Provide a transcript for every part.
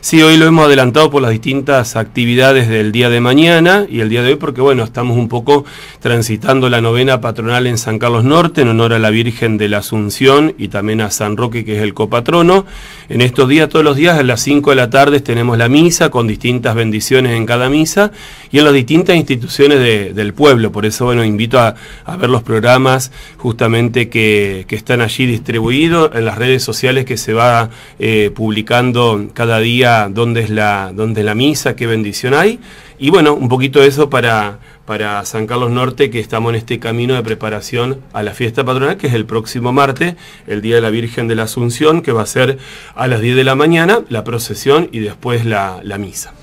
Sí, hoy lo hemos adelantado por las distintas actividades del día de mañana y el día de hoy porque, bueno, estamos un poco transitando la novena patronal en San Carlos Norte en honor a la Virgen de la Asunción y también a San Roque, que es el copatrono. En estos días, todos los días, a las 5 de la tarde tenemos la misa con distintas bendiciones en cada misa y en las distintas instituciones del pueblo. Por eso, bueno, invito a, ver los programas justamente que, están allí distribuidos en las redes sociales que se va eh, publicando cada día dónde es la, dónde la misa, qué bendición hay. Y bueno, un poquito de eso para, para San Carlos Norte, que estamos en este camino de preparación a la fiesta patronal, que es el próximo martes, el Día de la Virgen de la Asunción, que va a ser a las 10 de la mañana, la procesión y después la, la misa.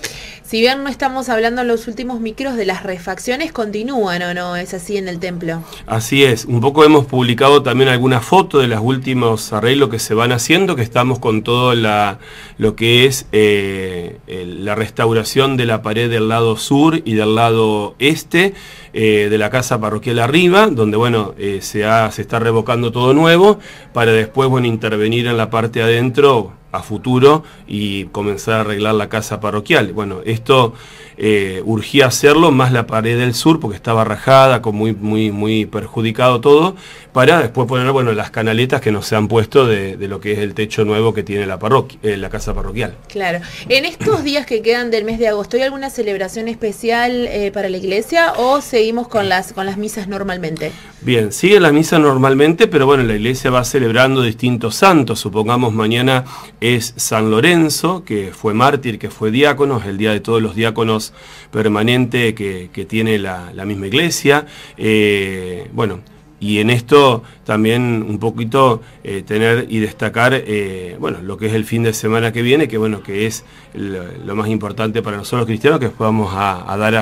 Si bien no estamos hablando en los últimos micros de las refacciones, continúan o no, es así en el templo. Así es, un poco hemos publicado también algunas fotos de los últimos arreglos que se van haciendo, que estamos con todo lo que es eh, la restauración de la pared del lado sur y del lado este eh, de la casa parroquial arriba, donde bueno, eh, se, se está revocando todo nuevo, para después intervenir en la parte adentro a futuro y comenzar a arreglar la casa parroquial. Bueno, esto eh, urgía hacerlo, más la pared del sur, porque estaba rajada, con muy, muy, muy perjudicado todo, para después poner bueno, las canaletas que nos se han puesto de, lo que es el techo nuevo que tiene la, parroquia, eh, la casa parroquial. Claro. En estos días que quedan del mes de agosto, ¿hay alguna celebración especial eh, para la iglesia o seguimos con las, con las misas normalmente? Bien, sigue la misa normalmente, pero bueno, la iglesia va celebrando distintos santos. Supongamos mañana es San Lorenzo, que fue mártir, que fue diácono, es el día de todos los diáconos permanente que, tiene la, misma iglesia. Eh, bueno, y en esto también un poquito eh, tener y destacar eh, bueno, lo que es el fin de semana que viene, que bueno, que es lo, más importante para nosotros cristianos, que podamos a, dar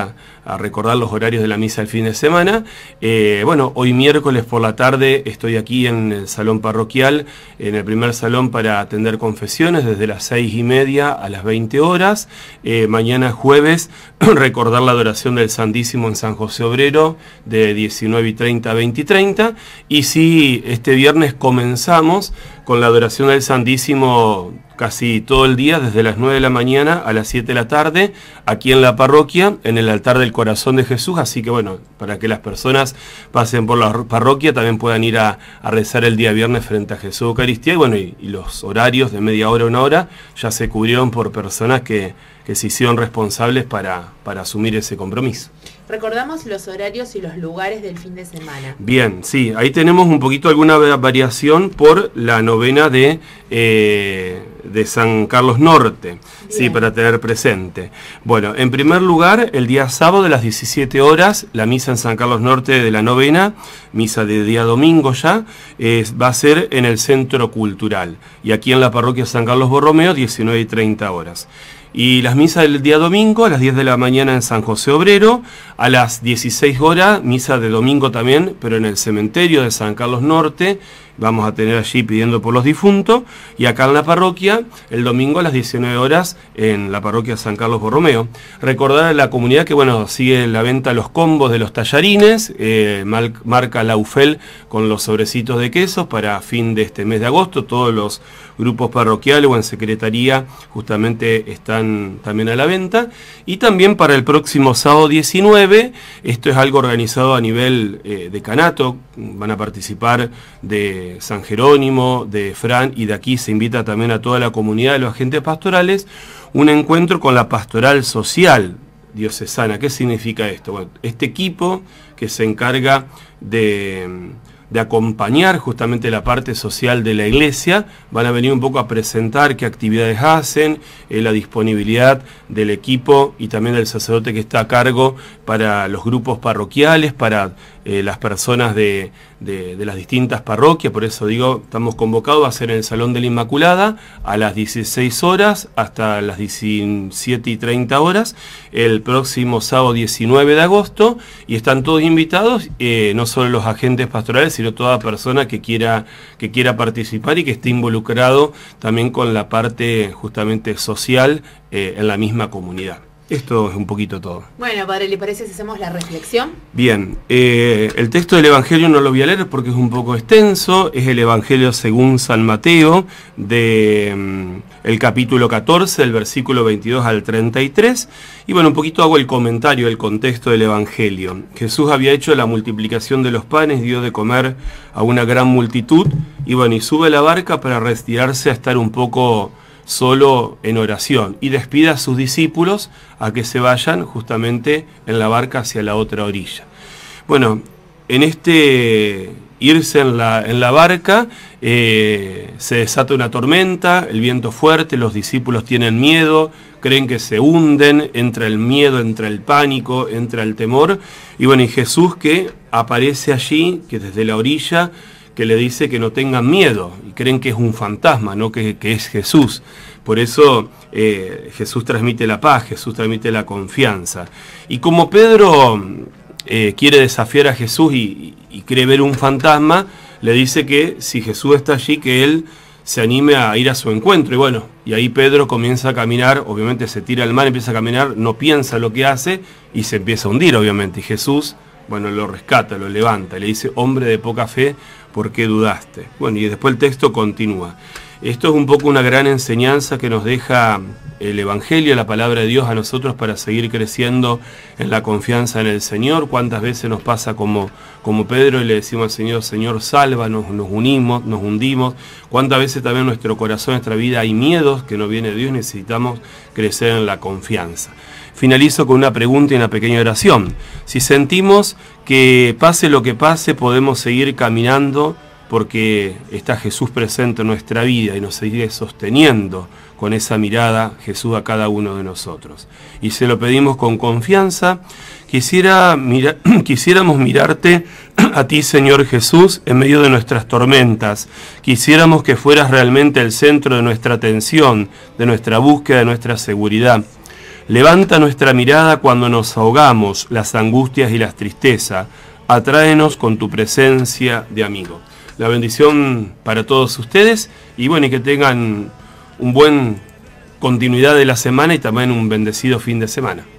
a, recordar los horarios de la misa el fin de semana. Eh, bueno, hoy miércoles por la tarde estoy aquí en el salón parroquial, en el primer salón para atender confesiones desde las seis y media a las 20 horas. mañana jueves recordar la adoración del Santísimo en San José Obrero de 19 y 30 a 20 y 30. Y si este viernes, comenzamos con la adoración del Santísimo casi todo el día, desde las 9 de la mañana a las 7 de la tarde, aquí en la parroquia, en el altar del corazón de Jesús. Así que bueno, para que las personas pasen por la parroquia, también puedan ir a, rezar el día viernes frente a Jesús Eucaristía. Y bueno, y, los horarios de media hora a una hora ya se cubrieron por personas que, se hicieron responsables para, asumir ese compromiso. Recordamos los horarios y los lugares del fin de semana. Bien, sí, ahí tenemos un poquito alguna variación por la novena de... Eh, de San Carlos Norte, sí, para tener presente. Bueno, en primer lugar, el día sábado de las 17 horas, la misa en San Carlos Norte de la novena, misa de día domingo ya, va a ser en el Centro Cultural, y aquí en la parroquia San Carlos Borromeo, 19 y 30 horas. Y las misas del día domingo a las 10 de la mañana en San José Obrero, a las 16 horas, misa de domingo también, pero en el cementerio de San Carlos Norte, vamos a tener allí pidiendo por los difuntos, y acá en la parroquia, el domingo a las 19 horas, en la parroquia San Carlos Borromeo. Recordar a la comunidad que, bueno, sigue la venta los combos de los tallarines, eh, marca la UFEL con los sobrecitos de quesos para fin de este mes de agosto, todos los grupos parroquiales o en secretaría justamente están también a la venta, y también para el próximo sábado 19, esto es algo organizado a nivel eh, de Canato, van a participar de San Jerónimo, de Fran y de aquí se invita también a toda la comunidad de los agentes pastorales, un encuentro con la pastoral social diocesana. ¿Qué significa esto? este equipo que se encarga de, acompañar justamente la parte social de la iglesia, van a venir un poco a presentar qué actividades hacen, eh, la disponibilidad del equipo y también del sacerdote que está a cargo para los grupos parroquiales, para eh, las personas de, las distintas parroquias, por eso digo, estamos convocados a hacer en el Salón de la Inmaculada a las 16 horas hasta las 17 y 30 horas, el próximo sábado 19 de agosto, y están todos invitados, eh, no solo los agentes pastorales, sino toda persona que quiera, que quiera participar y que esté involucrado también con la parte justamente social eh, en la misma comunidad. Esto es un poquito todo. Bueno, padre, ¿le parece si hacemos la reflexión? Bien, eh, el texto del Evangelio no lo voy a leer porque es un poco extenso, es el Evangelio según San Mateo, mm, del capítulo 14, el versículo 22 al 33, y bueno, un poquito hago el comentario, el contexto del Evangelio. Jesús había hecho la multiplicación de los panes, dio de comer a una gran multitud, y bueno, y sube a la barca para retirarse a estar un poco solo en oración y despida a sus discípulos a que se vayan justamente en la barca hacia la otra orilla. Bueno, en este irse en la, barca, eh, se desata una tormenta, el viento fuerte, los discípulos tienen miedo, creen que se hunden, entra el miedo, entra el pánico, entra el temor, y bueno, y Jesús que aparece allí, que desde la orilla que le dice que no tengan miedo y creen que es un fantasma, no que, es Jesús. Por eso eh, Jesús transmite la paz, Jesús transmite la confianza. Y como Pedro eh, quiere desafiar a Jesús y, y, cree ver un fantasma, le dice que si Jesús está allí, que él se anime a ir a su encuentro. Y bueno, y ahí Pedro comienza a caminar, obviamente se tira al mar, empieza a caminar, no piensa lo que hace y se empieza a hundir, obviamente. Y Jesús, bueno, lo rescata, lo levanta, y le dice, hombre de poca fe, ¿Por qué dudaste? Bueno, y después el texto continúa. Esto es un poco una gran enseñanza que nos deja el Evangelio, la palabra de Dios a nosotros para seguir creciendo en la confianza en el Señor. Cuántas veces nos pasa como, como Pedro y le decimos al Señor, Señor, sálvanos, nos unimos, nos hundimos. Cuántas veces también en nuestro corazón, en nuestra vida hay miedos que no viene de Dios, necesitamos crecer en la confianza finalizo con una pregunta y una pequeña oración. Si sentimos que pase lo que pase, podemos seguir caminando porque está Jesús presente en nuestra vida y nos sigue sosteniendo con esa mirada Jesús a cada uno de nosotros. Y se lo pedimos con confianza. Quisiera quisiéramos mirarte a ti, Señor Jesús, en medio de nuestras tormentas. Quisiéramos que fueras realmente el centro de nuestra atención, de nuestra búsqueda, de nuestra seguridad. Levanta nuestra mirada cuando nos ahogamos las angustias y las tristezas. Atráenos con tu presencia de amigo. La bendición para todos ustedes y bueno, y que tengan un buen continuidad de la semana y también un bendecido fin de semana.